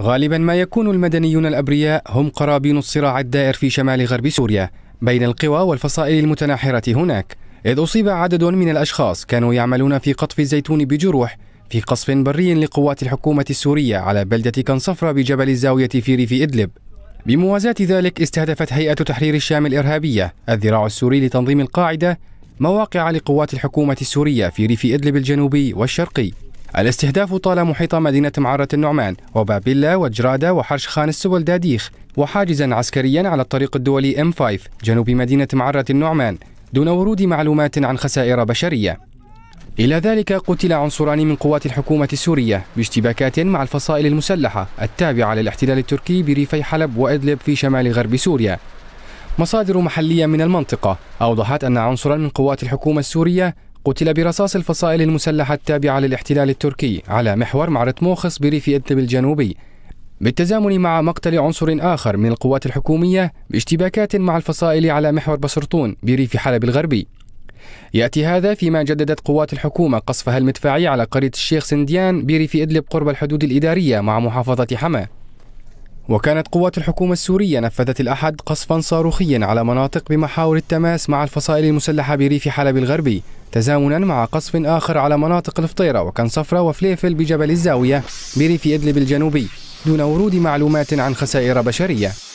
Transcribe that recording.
غالبا ما يكون المدنيون الأبرياء هم قرابين الصراع الدائر في شمال غرب سوريا بين القوى والفصائل المتناحرة هناك إذ أصيب عدد من الأشخاص كانوا يعملون في قطف الزيتون بجروح في قصف بري لقوات الحكومة السورية على بلدة كنصفرة بجبل الزاوية في ريف إدلب بموازاة ذلك استهدفت هيئة تحرير الشام الإرهابية الذراع السوري لتنظيم القاعدة مواقع لقوات الحكومة السورية في ريف إدلب الجنوبي والشرقي الاستهداف طال محيط مدينة معرة النعمان وبابيلا وجرادة وحرش خان السولداديخ وحاجزا عسكريا على الطريق الدولي ام 5 جنوب مدينة معرة النعمان دون ورود معلومات عن خسائر بشرية إلى ذلك قتل عنصران من قوات الحكومة السورية باشتباكات مع الفصائل المسلحة التابعة للاحتلال التركي بريفي حلب وإدلب في شمال غرب سوريا مصادر محلية من المنطقة أوضحت أن عنصرا من قوات الحكومة السورية قتل برصاص الفصائل المسلحة التابعة للاحتلال التركي على محور معرة موخص بريف إدلب الجنوبي بالتزامن مع مقتل عنصر آخر من القوات الحكومية باشتباكات مع الفصائل على محور بسرطون بريف حلب الغربي يأتي هذا فيما جددت قوات الحكومة قصفها المدفعي على قرية الشيخ سنديان بريف إدلب قرب الحدود الإدارية مع محافظة حماة وكانت قوات الحكومة السورية نفذت الأحد قصفا صاروخيا على مناطق بمحاور التماس مع الفصائل المسلحة بريف حلب الغربي تزامنا مع قصف آخر على مناطق الفطيرة وكان صفرة وفليفل بجبل الزاوية بريف إدلب الجنوبي دون ورود معلومات عن خسائر بشرية